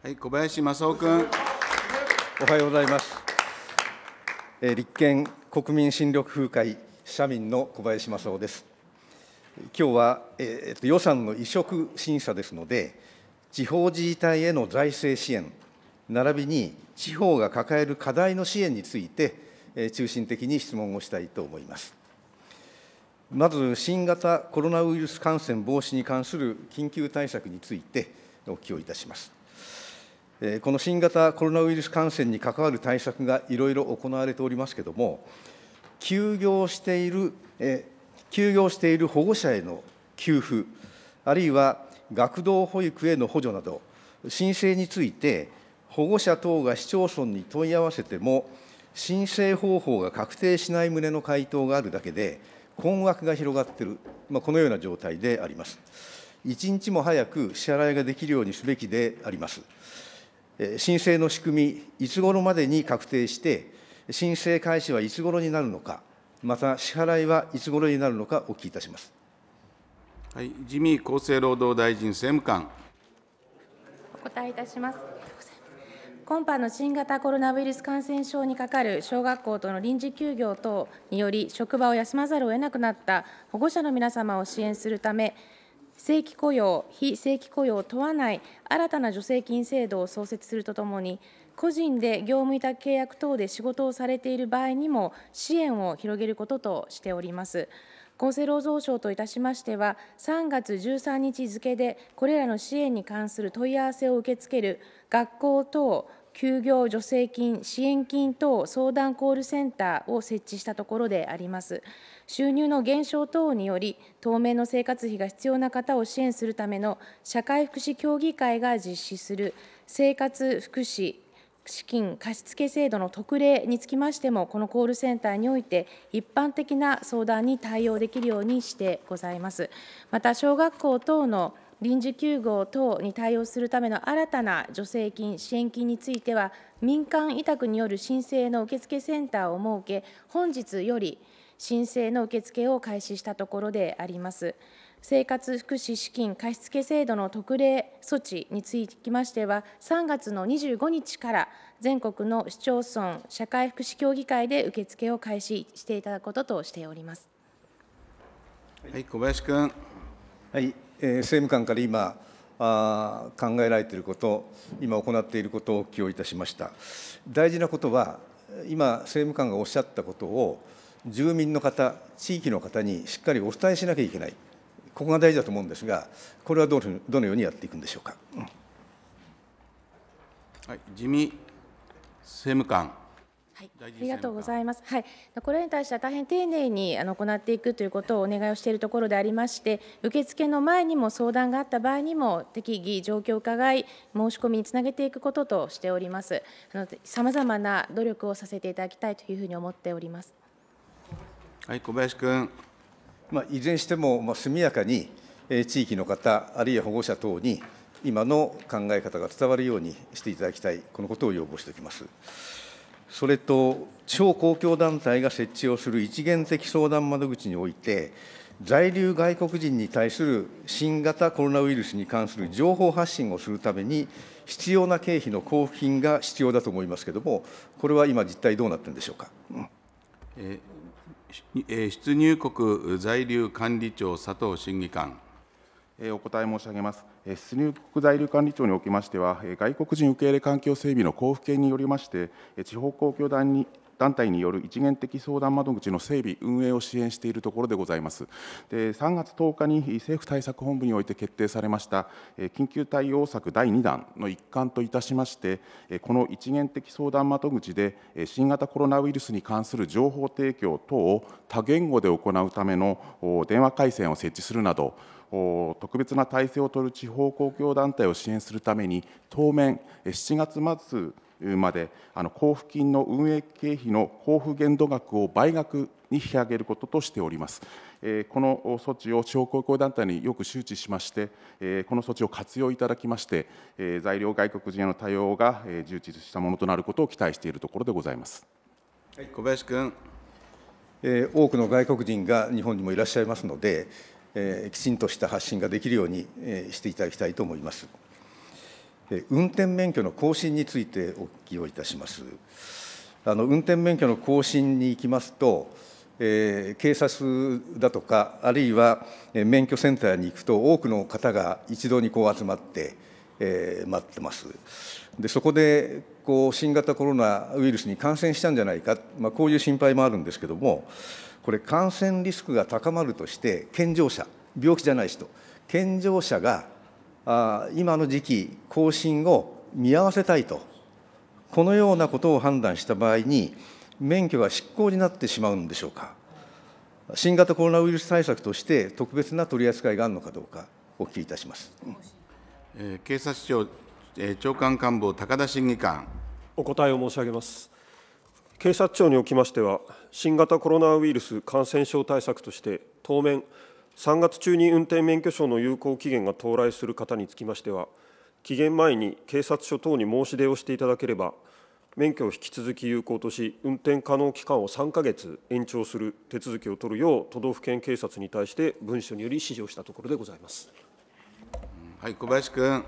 はい、小林正夫君。おはようございます。えー、立憲国民新緑風会社民の小林正夫です。今日は、えー、予算の移植審査ですので、地方自治体への財政支援、並びに地方が抱える課題の支援について、えー、中心的に質問をしたいと思います。まず、新型コロナウイルス感染防止に関する緊急対策についてお聞きをいたします。この新型コロナウイルス感染に関わる対策がいろいろ行われておりますけれども、休業している、休業している保護者への給付、あるいは学童保育への補助など、申請について、保護者等が市町村に問い合わせても、申請方法が確定しない旨の回答があるだけで、困惑が広がっている、まあ、このような状態であります。一日も早く支払いができるようにすべきであります。申請の仕組み、いつ頃までに確定して、申請開始はいつ頃になるのか、また支払いはいつ頃になるのか、お聞きいたします。はい、自民厚生労働大臣政務官。お答えいたします。今般の新型コロナウイルス感染症にかかる小学校との臨時休業等により、職場を休まざるを得なくなった保護者の皆様を支援するため、正規雇用、非正規雇用を問わない新たな助成金制度を創設するとともに、個人で業務委託契約等で仕事をされている場合にも支援を広げることとしております。厚生労働省といたしましては、3月13日付で、これらの支援に関する問い合わせを受け付ける学校等、休業助成金、支援金等相談コールセンターを設置したところであります。収入の減少等により、当面の生活費が必要な方を支援するための社会福祉協議会が実施する生活福祉資金貸付制度の特例につきましても、このコールセンターにおいて、一般的な相談に対応できるようにしてございます。また、小学校等の臨時休業等に対応するための新たな助成金、支援金については、民間委託による申請の受付センターを設け、本日より申請の受付を開始したところであります。生活福祉資金貸付制度の特例措置につきましては、3月の25日から全国の市町村社会福祉協議会で受付を開始していただくこととしております。はい、小林君。はい、政務官から今あ考えられていること今行っていることを起用いたしました大事なことは今政務官がおっしゃったことを住民の方地域の方にしっかりお伝えしなきゃいけないここが大事だと思うんですがこれはどのどのようにやっていくんでしょうか、はい、自見政務官はい、ありがとうございます、はい、これに対しては大変丁寧にあの行っていくということをお願いをしているところでありまして受付の前にも相談があった場合にも適宜状況を伺い申し込みにつなげていくこととしておりますさまざまな努力をさせていただきたいというふうに思っておりますはい小林君、まあ、いずれにしても、まあ、速やかに、え地域の方あるいは保護者等に今の考え方が伝わるようにしていただきたいこのことを要望しておきます。それと地方公共団体が設置をする一元的相談窓口において、在留外国人に対する新型コロナウイルスに関する情報発信をするために、必要な経費の交付金が必要だと思いますけれども、これは今、実態どうなってるんでしょうか。うんえー、出入国在留管理庁佐藤審議官、お答え申し上げます。出入国在留管理庁におきましては、外国人受け入れ環境整備の交付金によりまして、地方公共団に団体による一元的相談窓口の整備、運営を支援しているところでございます。で3月10日に政府対策本部において決定されました緊急対応策第2弾の一環といたしまして、この一元的相談窓口で新型コロナウイルスに関する情報提供等を多言語で行うための電話回線を設置するなど、特別な体制を取る地方公共団体を支援するために当面7月末まであの交付金の運営経費の交付限度額を倍額に引き上げることとしております。この措置を地方公共団体によく周知しまして、この措置を活用いただきまして、材在留外国人への対応が、充実したものとなることを期待しているところでございます。小林君。多くの外国人が日本にもいらっしゃいますので、えきちんとした発信ができるように、えしていただきたいと思います。え運転免許の更新についてお聞きをいたします。あの運転免許の更新に行きますと、えー、警察だとか、あるいは免許センターに行くと、多くの方が一堂にこう集まって、えー、待ってます。でそこでこう新型コロナウイルスに感染したんじゃないか、まあ、こういう心配もあるんですけどもこれ感染リスクが高まるとして健常者病気じゃない人健常者があ今の時期更新を見合わせたいとこのようなことを判断した場合に免許が失効になってしまうんでしょうか新型コロナウイルス対策として特別な取り扱いがあるのかどうかお聞きいたします、えー、警察庁長官官房高田審議官。お答えを申し上げます。警察庁におきましては、新型コロナウイルス感染症対策として、当面、3月中に運転免許証の有効期限が到来する方につきましては、期限前に警察署等に申し出をしていただければ、免許を引き続き有効とし、運転可能期間を3か月延長する手続きを取るよう、都道府県警察に対して文書により指示をしたところでございます。はい、小林君。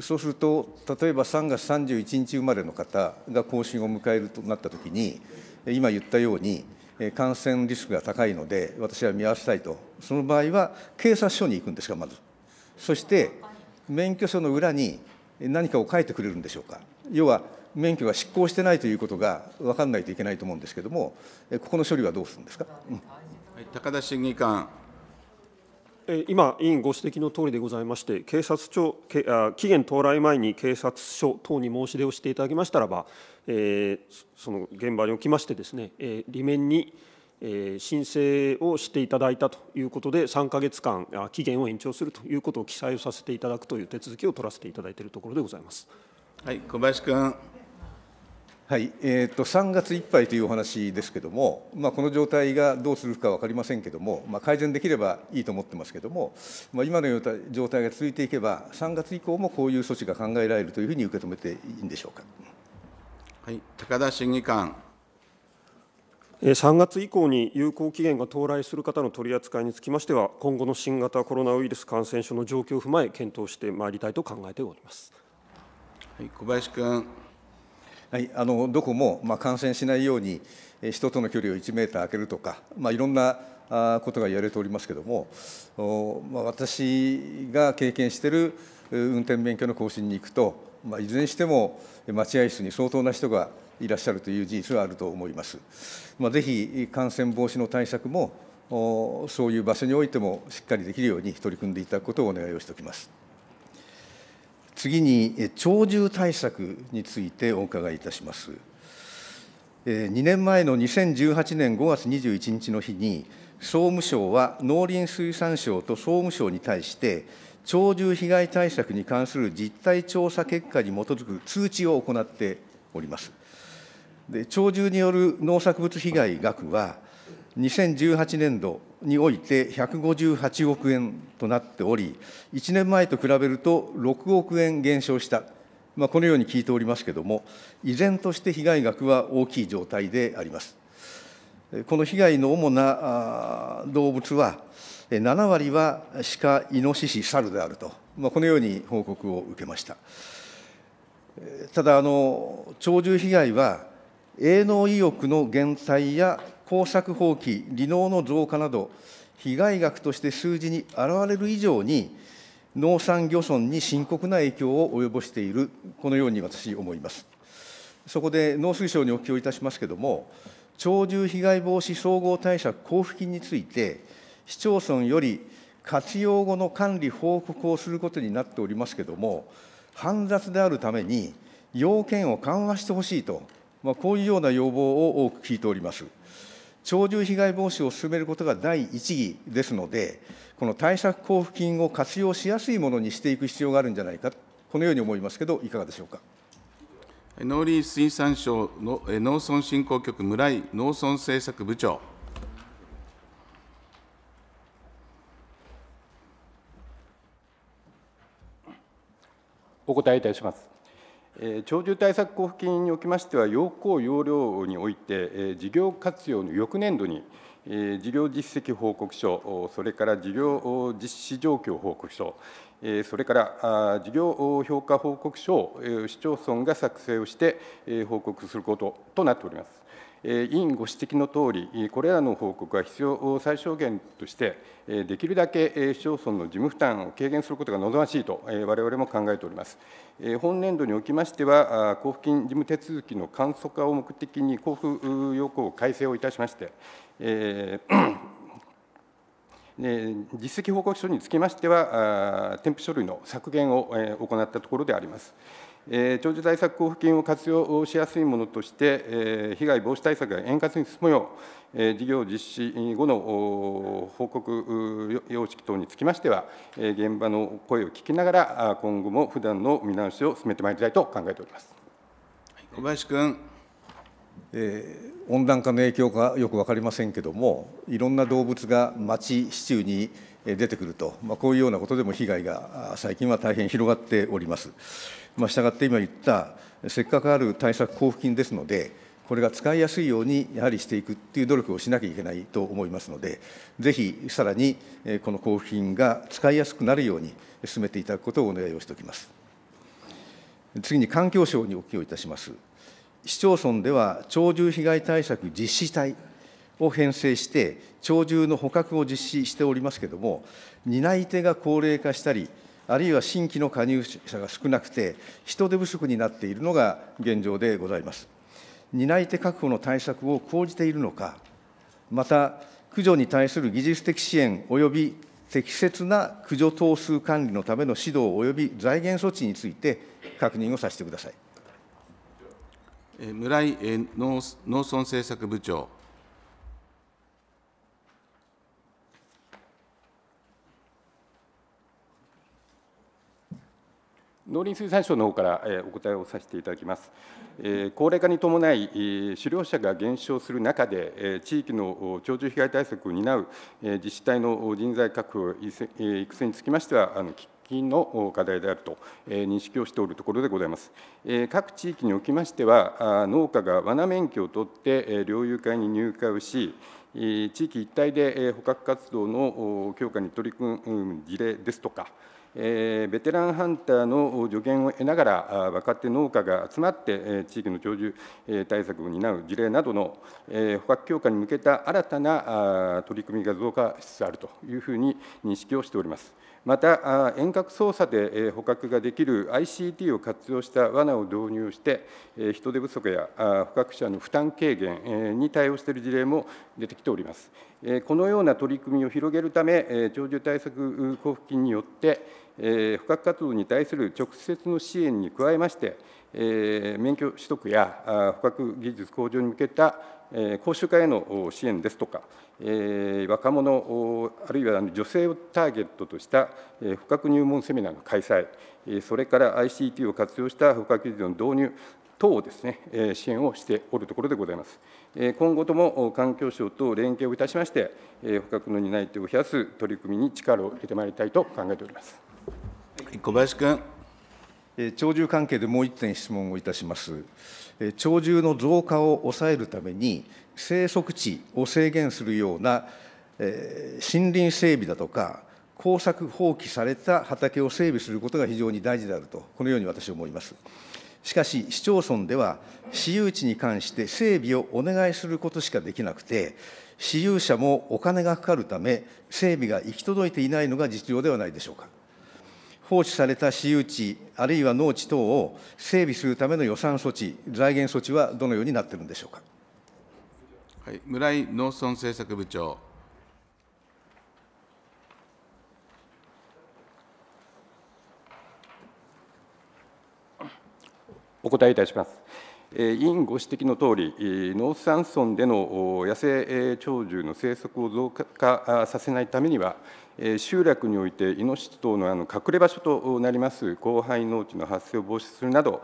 そうすると例えば3月31日生まれの方が更新を迎えるとなったときに今言ったように感染リスクが高いので私は見合わせたいとその場合は警察署に行くんですかまずそして免許証の裏に何かを書いてくれるんでしょうか要は免許が失効してないということが分からないといけないと思うんですけれどもここの処理はどうするんですか、うん、高田審議官今、委員ご指摘のとおりでございまして、警察庁けあ期限到来前に警察署等に申し出をしていただきましたらば、えー、その現場におきましてですね、えー、面に、えー、申請をしていただいたということで、3か月間あ、期限を延長するということを記載をさせていただくという手続きを取らせていただいているところでございます。はい、小林君。はいえーと、3月いっぱいというお話ですけども、まあ、この状態がどうするか分かりませんけども、まあ、改善できればいいと思ってますけども、まあ、今の状態が続いていけば、3月以降もこういう措置が考えられるというふうに受け止めていいんでしょうか、はい、高田審議官。3月以降に有効期限が到来する方の取り扱いにつきましては、今後の新型コロナウイルス感染症の状況を踏まえ、検討してまいりたいと考えております。はい、小林君。はい、あのどこも、まあ、感染しないように人との距離を1メーター空けるとか、まあ、いろんなことが言われておりますけども、まあ、私が経験している運転免許の更新に行くと、まあ、いずれにしても待合室に相当な人がいらっしゃるという事実はあると思います。まあ、ぜひ感染防止の対策もそういう場所においてもしっかりできるように取り組んでいただくことをお願いをしておきます。次に鳥獣対策についてお伺いいたします。2年前の2018年5月21日の日に、総務省は農林水産省と総務省に対して、鳥獣被害対策に関する実態調査結果に基づく通知を行っております。で鳥獣による農作物被害額は、2018年度において158億円となっており、1年前と比べると6億円減少した、まあ、このように聞いておりますけれども、依然として被害額は大きい状態であります。この被害の主な動物は、7割は鹿、イノシシ、猿であると、まあ、このように報告を受けました。ただあの鳥獣被害は営農意欲の減退や耕作放棄、離農の増加など、被害額として数字に表れる以上に、農産漁村に深刻な影響を及ぼしている、このように私、思います。そこで農水省にお聞きをいたしますけれども、鳥獣被害防止総合対策交付金について、市町村より活用後の管理・報告をすることになっておりますけれども、煩雑であるために、要件を緩和してほしいと、まあ、こういうような要望を多く聞いております。鳥獣被害防止を進めることが第一義ですので、この対策交付金を活用しやすいものにしていく必要があるんじゃないか、このように思いますけど、いかがでしょうか。農林水産省の農村振興局村井農村政策部長。お答えいたします。鳥獣対策交付金におきましては、要項要領において、事業活用の翌年度に、事業実績報告書、それから事業実施状況報告書、それから事業評価報告書を市町村が作成をして報告することとなっております。委員ご指摘のとおり、これらの報告は必要最小限として、できるだけ市町村の事務負担を軽減することが望ましいと、われわれも考えております。本年度におきましては、交付金事務手続きの簡素化を目的に、交付要項を改正をいたしまして、えー 実績報告書につきましては、添付書類の削減を行ったところであります。長寿対策交付金を活用しやすいものとして、被害防止対策が円滑に進むよう、事業実施後の報告様式等につきましては、現場の声を聞きながら、今後も普段の見直しを進めてまいりたいと考えております小林君。えー、温暖化の影響がよく分かりませんけれどもいろんな動物が町市中に出てくると、まあ、こういうようなことでも被害が最近は大変広がっております。まあ、したがって今言ったせっかくある対策交付金ですのでこれが使いやすいようにやはりしていくっていう努力をしなきゃいけないと思いますのでぜひさらにこの交付金が使いやすくなるように進めていただくことをお願いをしておきます次に環境省にお聞きをいたします市町村では鳥獣被害対策実施隊を編成して、鳥獣の捕獲を実施しておりますけれども、担い手が高齢化したり、あるいは新規の加入者が少なくて、人手不足になっているのが現状でございます。担い手確保の対策を講じているのか、また、駆除に対する技術的支援及び適切な駆除頭数管理のための指導及び財源措置について、確認をさせてください村井農村政策部長。農林水産省の方からお答えをさせていただきます。高齢化に伴い、狩猟者が減少する中で、地域の鳥獣被害対策を担う自治体の人材確保、育成につきましては、喫緊の課題であると認識をしておるところでございます。各地域におきましては、農家が罠免許を取って猟友会に入会をし、地域一体で捕獲活動の強化に取り組む事例ですとか、ベテランハンターの助言を得ながら、若手農家が集まって、地域の長寿対策を担う事例などの捕獲強化に向けた新たな取り組みが増加しつつあるというふうに認識をしております。また、遠隔操作で捕獲ができる ICT を活用した罠を導入して、人手不足や捕獲者の負担軽減に対応している事例も出てきております。このような取り組みを広げるため、長寿対策交付金によって、捕獲活動に対する直接の支援に加えまして、免許取得や捕獲技術向上に向けた講習会への支援ですとか、若者、あるいは女性をターゲットとした捕獲入門セミナーの開催、それから ICT を活用した捕獲技術の導入等をです、ね、支援をしておるところでございます。今後とも環境省と連携をいたしまして、捕獲の担い手を増やす取り組みに力を入れてまいりたいと考えております小林君。鳥獣関係でもう1点質問をいたします。鳥獣の増加を抑えるために、生息地を制限するような森林整備だとか、耕作放棄された畑を整備することが非常に大事であると、このように私は思います。しかし市町村では私有地に関して整備をお願いすることしかできなくて私有者もお金がかかるため整備が行き届いていないのが実情ではないでしょうか放置された私有地あるいは農地等を整備するための予算措置財源措置はどのようになっているんでしょうか、はい、村井農村政策部長お答えいたします。委員ご指摘のとおり、農山村での野生鳥獣の生息を増加させないためには、集落においてイノシシ等の隠れ場所となります広範囲農地の発生を防止するなど、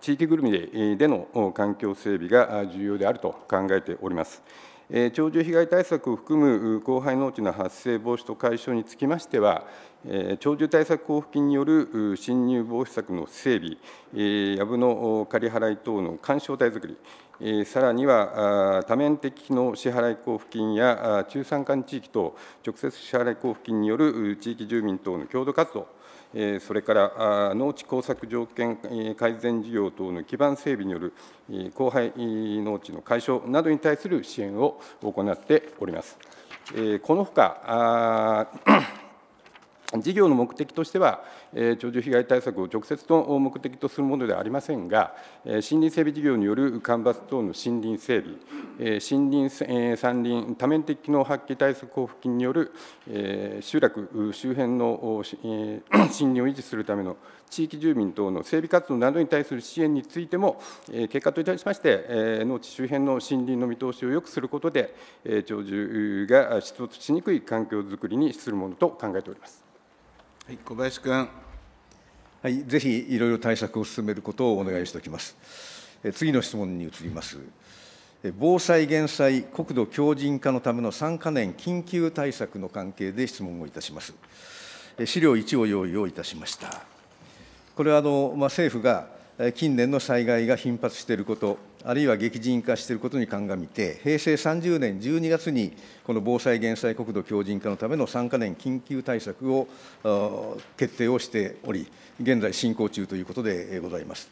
地域ぐるみでの環境整備が重要であると考えております。鳥獣被害対策を含む広範囲農地の発生防止と解消につきましては、鳥獣対策交付金による侵入防止策の整備、やぶの刈払い等の緩衝体づくり、さらには多面的の支払い交付金や中山間地域等、直接支払い交付金による地域住民等の共同活動、それから農地耕作条件改善事業等の基盤整備による荒廃農地の解消などに対する支援を行っております。このほか事業の目的としては、鳥獣被害対策を直接の目的とするものではありませんが、森林整備事業による干ばつ等の森林整備、森林、山林、多面的機能発揮対策交付金による集落周辺の 森林を維持するための地域住民等の整備活動などに対する支援についても、結果といたしまして、農地周辺の森林の見通しを良くすることで、鳥獣が出没しにくい環境づくりにするものと考えております。はい、小林君。はい、ぜひいろいろ対策を進めることをお願いしておきます。え次の質問に移ります。防災・減災、国土強靭化のための3か年緊急対策の関係で質問をいたします。資料1を用意をいたしました。これはあの、まあ、政府が近年の災害が頻発していること、あるいは激甚化していることに鑑みて、平成30年12月に、この防災・減災、国土強靭化のための3か年緊急対策を決定をしており、現在進行中ということでございます。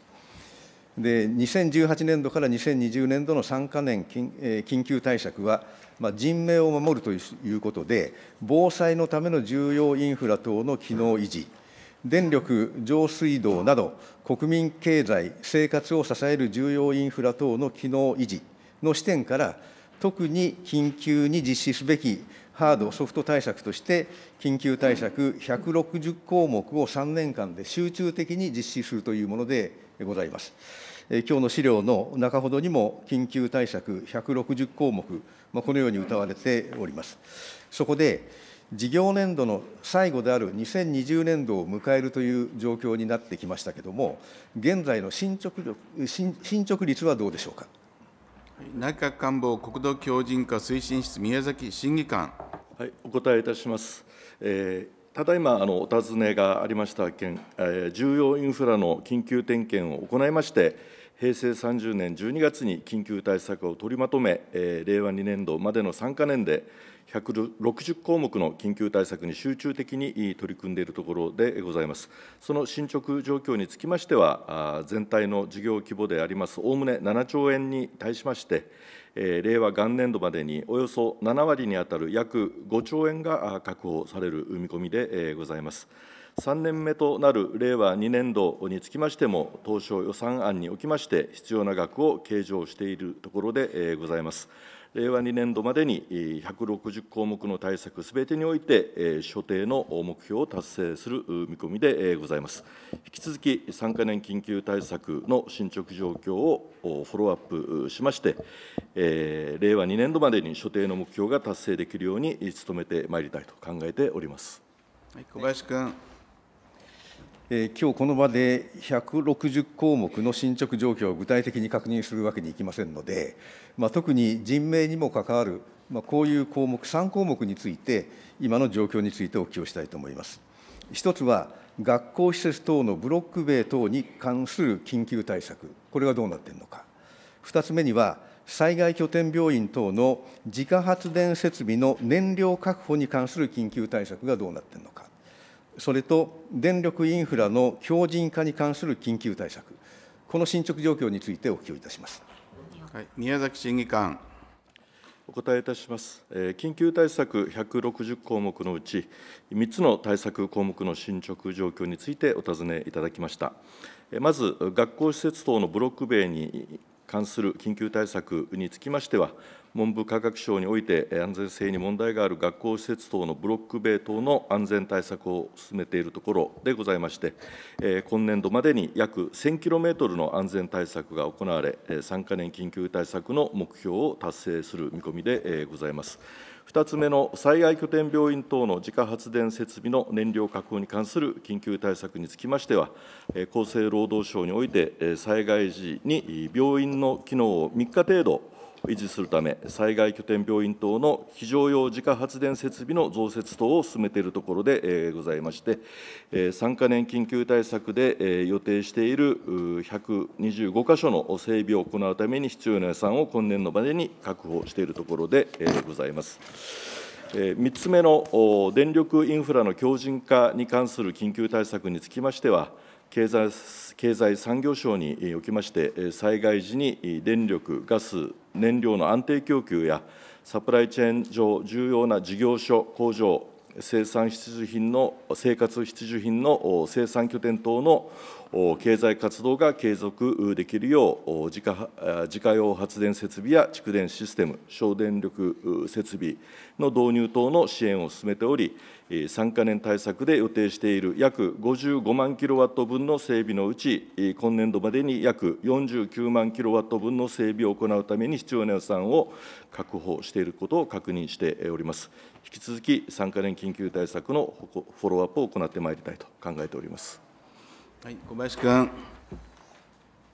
で2018年度から2020年度の3か年緊急対策は、まあ、人命を守るということで、防災のための重要インフラ等の機能維持、電力、上水道など、国民経済、生活を支える重要インフラ等の機能維持の視点から、特に緊急に実施すべきハード・ソフト対策として、緊急対策160項目を3年間で集中的に実施するというものでございます。今日の資料の中ほどにも、緊急対策160項目、このように謳われております。そこで事業年度の最後である2020年度を迎えるという状況になってきましたけれども、現在の進捗進進捗率はどうでしょうか内閣官房国土強靭化推進室、宮崎審議官。はい、お答えいたします。えーただいまあのお尋ねがありました件、えー、重要インフラの緊急点検を行いまして、平成30年12月に緊急対策を取りまとめ、えー、令和2年度までの3か年で、160項目の緊急対策に集中的に取り組んでいるところでございます。その進捗状況につきましては、全体の事業規模であります、おおむね7兆円に対しまして、令和元年度までにおよそ7割に当たる約5兆円が確保される見込みでございます。3年目となる令和2年度につきましても、当初予算案におきまして、必要な額を計上しているところでございます。令和2年度までに160項目の対策すべてにおいて、所定の目標を達成する見込みでございます。引き続き、3か年緊急対策の進捗状況をフォローアップしまして、令和2年度までに所定の目標が達成できるように努めてまいりたいと考えております。はい、小林君。えー、今日この場で160項目の進捗状況を具体的に確認するわけにいきませんので、まあ、特に人命にも関わる、まあ、こういう項目、3項目について、今の状況についてお聞きをしたいと思います。1つは学校施設等のブロック塀等に関する緊急対策、これはどうなっているのか、2つ目には、災害拠点病院等の自家発電設備の燃料確保に関する緊急対策がどうなっているのか、それと電力インフラの強靭化に関する緊急対策、この進捗状況についてお聞きいたします。はい、宮崎審議官。お答えいたします。緊急対策160項目のうち、3つの対策項目の進捗状況についてお尋ねいただきました。まず、学校施設等のブロック塀に関する緊急対策につきましては、文部科学省において安全性に問題がある学校施設等のブロック塀等の安全対策を進めているところでございまして、今年度までに約1000キロメートルの安全対策が行われ、3か年緊急対策の目標を達成する見込みでございます。2つ目の災害拠点病院等の自家発電設備の燃料確保に関する緊急対策につきましては、厚生労働省において、災害時に病院の機能を3日程度、維持するため、災害拠点病院等の非常用自家発電設備の増設等を進めているところでございまして、3か年緊急対策で予定している125箇所の整備を行うために必要な予算を今年度までに確保しているところでございます。3つ目の電力インフラの強靭化に関する緊急対策につきましては、経済経済産業省におきまして、災害時に電力、ガス、燃料の安定供給や、サプライチェーン上重要な事業所、工場、生産必需品の、生活必需品の生産拠点等の経済活動が継続できるよう自家、自家用発電設備や蓄電システム、省電力設備の導入等の支援を進めており、3か年対策で予定している約55万キロワット分の整備のうち、今年度までに約49万キロワット分の整備を行うために必要な予算を確保していることを確認しております。引き続き3か年緊急対策のフォローアップを行ってまいりたいと考えております。はい、小林君。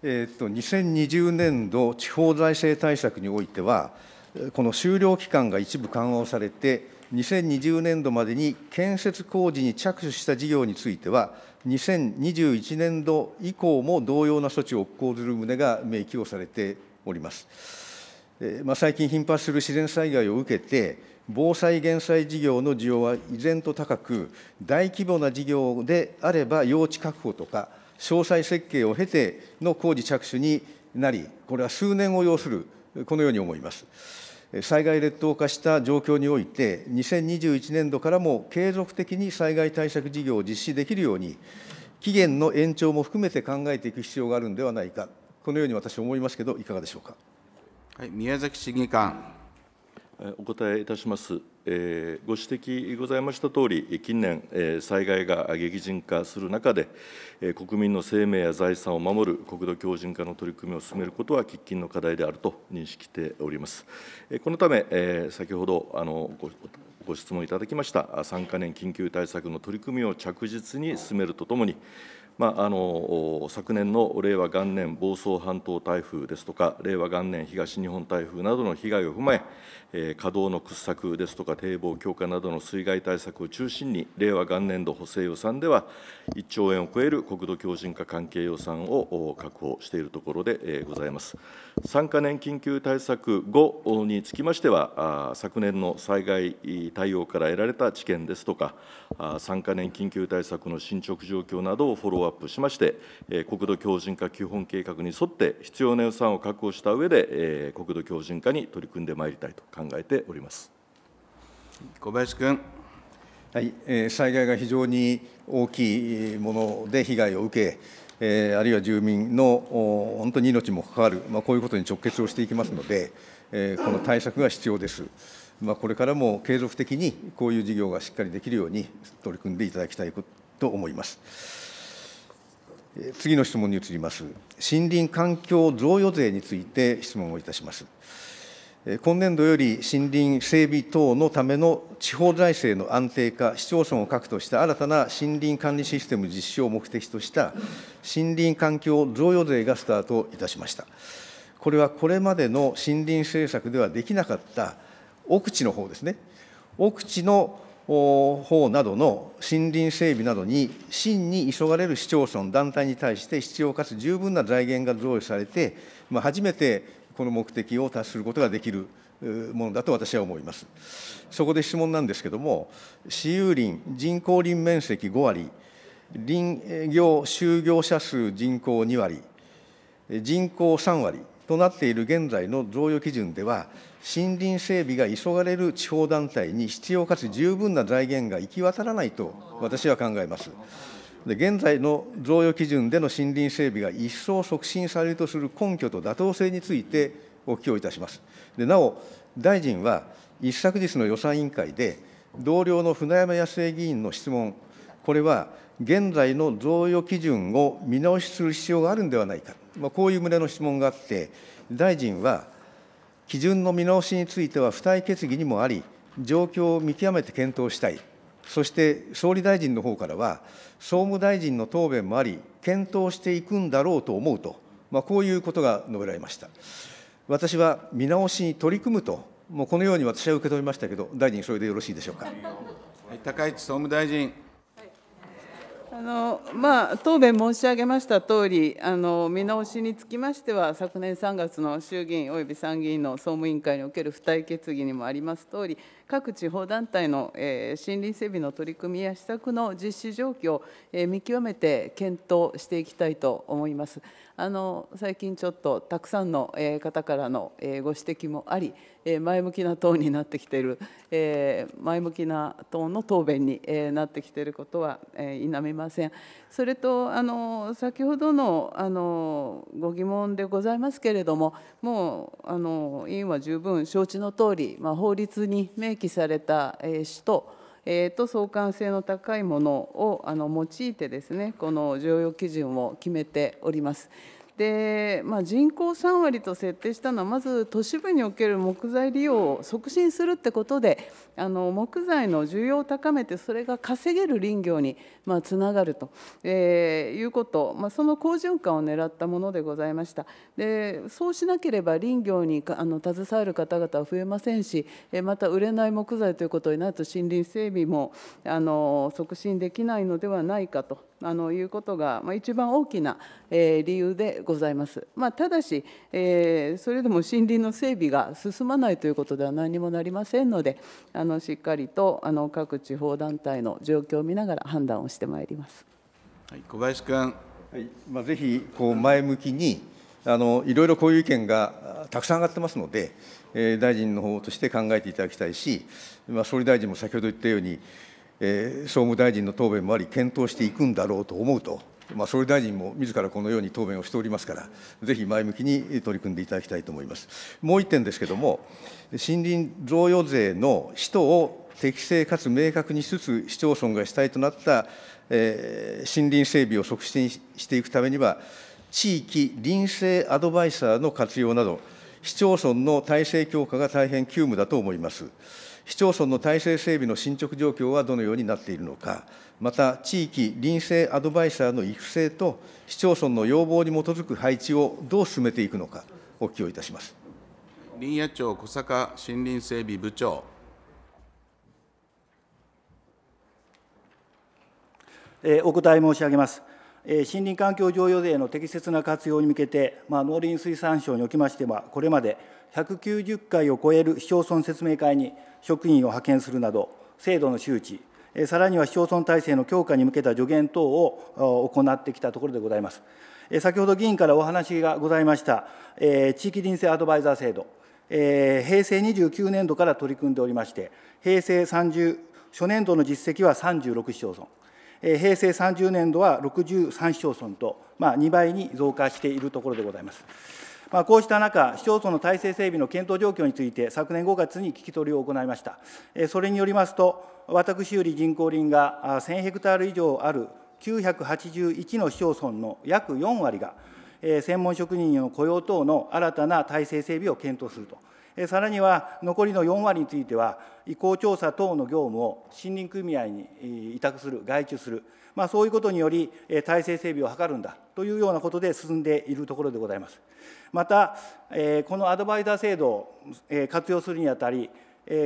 えー、っと2020年度地方財政対策においては、この終了期間が一部緩和をされて、2020年度までに建設工事に着手した事業については、2021年度以降も同様な措置を講ずる旨が明記をされております。まあ、最近頻発する自然災害を受けて、防災・減災事業の需要は依然と高く、大規模な事業であれば用地確保とか、詳細設計を経ての工事着手になり、これは数年を要する、このように思います。災害劣等化した状況において、2021年度からも継続的に災害対策事業を実施できるように、期限の延長も含めて考えていく必要があるんではないか、このように私、は思いますけど、いかがでしょうか。はい、宮崎市議官。お答えいたします。ご指摘ございましたとおり、近年、災害が激甚化する中で、国民の生命や財産を守る国土強靭化の取り組みを進めることは喫緊の課題であると認識しております。このため、先ほどごご質問いただきました、3か年緊急対策の取り組みを着実に進めるとともに、まあ、あの昨年の令和元年房総半島台風ですとか、令和元年東日本台風などの被害を踏まえ、え稼働の掘削ですとか、堤防強化などの水害対策を中心に、令和元年度補正予算では、1兆円を超える国土強靭化関係予算を確保しているところでございます。参加年緊急対策後につきましては、昨年の災害対応から得られた知見ですとか、参加年緊急対策の進捗状況などをフォローアップしまして、国土強靭化基本計画に沿って必要な予算を確保した上で、国土強靭化に取り組んでまいりたいと考えております。小林君。はい、災害が非常に大きいもので被害を受け、えあるいは住民の本当に命も関わる、まこういうことに直結をしていきますので、えこの対策が必要です。まあ、これからも継続的にこういう事業がしっかりできるように取り組んでいただきたいと思います。次の質問に移ります。森林環境贈与税について質問をいたします。今年度より森林整備等のための地方財政の安定化、市町村を核とした新たな森林管理システム実施を目的とした森林環境贈与税がスタートいたしました。これはこれまでの森林政策ではできなかった奥地の方ですね、奥地の法などの森林整備などに真に急がれる市町村、団体に対して必要かつ十分な財源が贈与されて、まあ、初めてこの目的を達することができるものだと私は思います。そこで質問なんですけども、私有林、人工林面積5割、林業就業者数人口2割、人口3割となっている現在の贈与基準では、森林整備が急がれる地方団体に必要かつ十分な財源が行き渡らないと私は考えます。で現在の贈与基準での森林整備が一層促進されるとする根拠と妥当性についてお聞きをいたします。でなお、大臣は一昨日の予算委員会で、同僚の船山康江議員の質問、これは現在の贈与基準を見直しする必要があるんではないか、まあ、こういう旨の質問があって、大臣は、基準の見直しについては、付帯決議にもあり、状況を見極めて検討したい、そして総理大臣の方からは、総務大臣の答弁もあり、検討していくんだろうと思うと、まあ、こういうことが述べられました。私は見直しに取り組むと、もうこのように私は受け止めましたけど、大臣、それでよろしいでしょうか。高市総務大臣あのまあ、答弁申し上げましたとおりあの、見直しにつきましては、昨年3月の衆議院および参議院の総務委員会における付帯決議にもありますとおり、各地方団体の、えー、森林整備の取り組みや施策の実施状況を、えー、見極めて検討していきたいと思います。あの最近ちょっとたくさんの、えー、方からの、えー、ご指摘もあり、えー、前向きな党になってきている、えー、前向きな党の答弁に、えー、なってきていることは、えー、否めませません。それとあの先ほどのあのご疑問でございますけれどももうあの委員は十分承知の通り、まあ、法律に明記された、え使途えー、と相関性の高いものをあの用いてですねこの常用基準を決めております。でまあ、人口3割と設定したのはまず都市部における木材利用を促進するってことであの木材の需要を高めてそれが稼げる林業にまあ、つながると、えー、いうこと、まあ、その好循環を狙ったものでございましたでそうしなければ林業にかあの携わる方々は増えませんしえまた売れない木材ということになると森林整備もあの促進できないのではないかとあのいうことが、まあ、一番大きな、えー、理由でございます。まあ、ただし、えー、それでも森林の整備が進まないということでは何もなりませんのであのしっかりとあの各地方団体の状況を見ながら判断をしてしてまいります。はい、小林君、はいまあ、ぜひこう前向きにあのいろいろこういう意見がたくさん上がってますので、えー、大臣の方として考えていただきたいし、まあ、総理大臣も先ほど言ったように、えー、総務大臣の答弁もあり、検討していくんだろうと思うと、まあ、総理大臣も自らこのように答弁をしておりますから、ぜひ前向きに取り組んでいただきたいと思います。もう一点ですけれども、森林贈与税の使途を適正かつ明確にしつつ、市町村が主体となった、えー、森林整備を促進していくためには、地域林政アドバイザーの活用など、市町村の体制強化が大変急務だと思います。市町村の体制整備の進捗状況はどのようになっているのか、また地域林政アドバイザーの育成と市町村の要望に基づく配置をどう進めていくのか、お聞きをいたします林野庁小坂森林整備部長。えお答え申し上げます。森林環境譲与税の適切な活用に向けて、まあ、農林水産省におきましては、これまで190回を超える市町村説明会に職員を派遣するなど、制度の周知、さらには市町村体制の強化に向けた助言等を行ってきたところでございます。先ほど議員からお話がございました、地域林政アドバイザー制度、平成29年度から取り組んでおりまして、平成30初年度の実績は36市町村。平成30年度は63市町村と、まあ、2倍に増加しているところでございます。まあ、こうした中、市町村の体制整備の検討状況について、昨年5月に聞き取りを行いました。それによりますと、私より人口林が1000ヘクタール以上ある981の市町村の約4割が、専門職人の雇用等の新たな体制整備を検討すると。さらには残りの4割については、移行調査等の業務を森林組合に委託する、外注する、まあ、そういうことにより、体制整備を図るんだというようなことで進んでいるところでございます。また、このアドバイザー制度を活用するにあたり、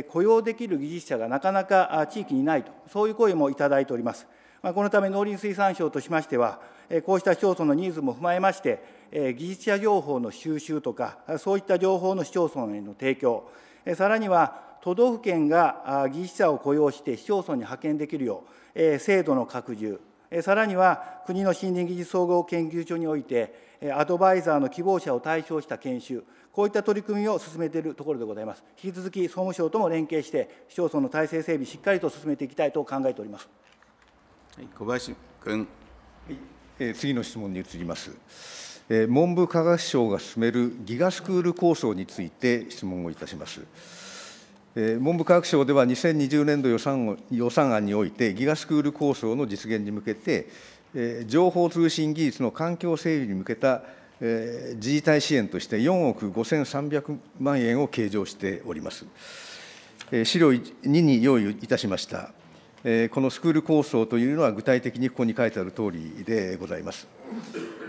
雇用できる技術者がなかなか地域にないと、そういう声もいただいております。このため農林水産省としましては、こうした市町村のニーズも踏まえまして、技術者情報の収集とか、そういった情報の市町村への提供、さらには都道府県が技術者を雇用して市町村に派遣できるよう、制度の拡充、さらには国の森林技術総合研究所において、アドバイザーの希望者を対象した研修、こういった取り組みを進めているところでございます。引き続き総務省とも連携して、市町村の体制整備、しっかりと進めていきたいと考えております。はい、小林君、はい、次の質問に移ります。文部科学省が進めるギガスクール構想について質問をいたします。文部科学省では2020年度予算予算案において、ギガスクール構想の実現に向けて、情報通信技術の環境整備に向けた自治体支援として4億5300万円を計上しております。資料2に用意いたしました。えこのスクール構想というのは具体的にここに書いてある通りでございます。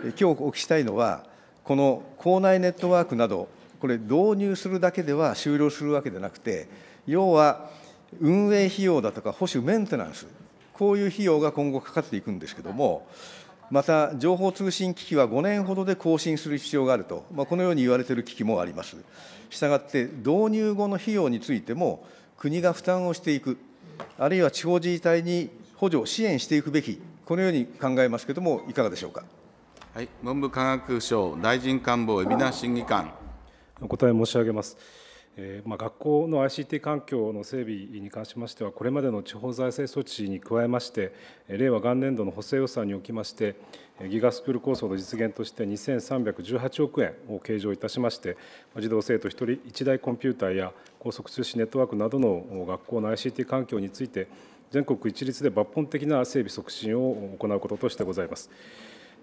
今日お聞きしたいのはこの校内ネットワークなどこれ導入するだけでは終了するわけでなくて要は運営費用だとか保守メンテナンスこういう費用が今後かかっていくんですけどもまた情報通信機器は5年ほどで更新する必要があると、まあ、このように言われている機器もあります。したがって導入後の費用についても国が負担をしていくあるいは地方自治体に補助、支援していくべき、このように考えますけれども、いかがでしょうか。はい、文部科学省大臣官房海老名審議官。お答え申し上げます。まあ、学校の ICT 環境の整備に関しましては、これまでの地方財政措置に加えまして、令和元年度の補正予算におきまして、ギガスクール構想の実現として2318億円を計上いたしまして、児童・生徒1人1台コンピューターや高速通信ネットワークなどの学校の ICT 環境について、全国一律で抜本的な整備促進を行うこととしてございます。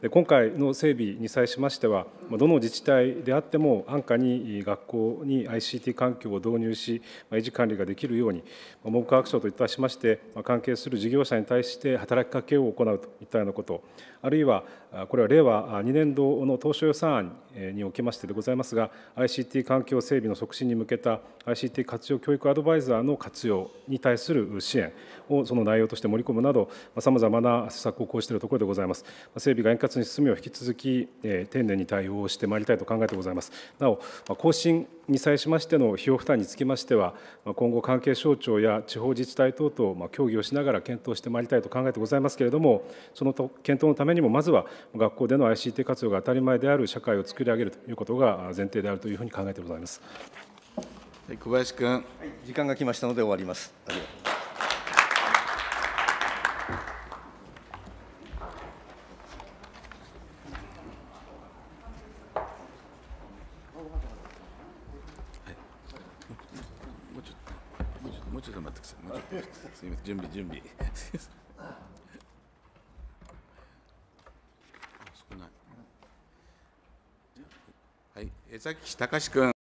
で今回の整備に際しましては、どの自治体であっても安価に学校に ICT 環境を導入し、維持管理ができるように、文部科学省といたしまして、関係する事業者に対して働きかけを行うといったようなこと、あるいはこれは令和2年度の当初予算案におきましてでございますが、ICT 環境整備の促進に向けた ICT 活用教育アドバイザーの活用に対する支援をその内容として盛り込むなど、さまざまな施策を講じているところでございます。整備が円滑に進むよう、引き続き丁寧に対応してまいりたいと考えてございます。なお、更新に際しましての費用負担につきましては、今後、関係省庁や地方自治体等と協議をしながら検討してまいりたいと考えてございますけれども、その検討のためにも、まずは学校での ICT 活用が当たり前である社会を作り上げるということが前提であるというふうに考えてございます。小林君、はい、時間が来ましたので終わります。隆君。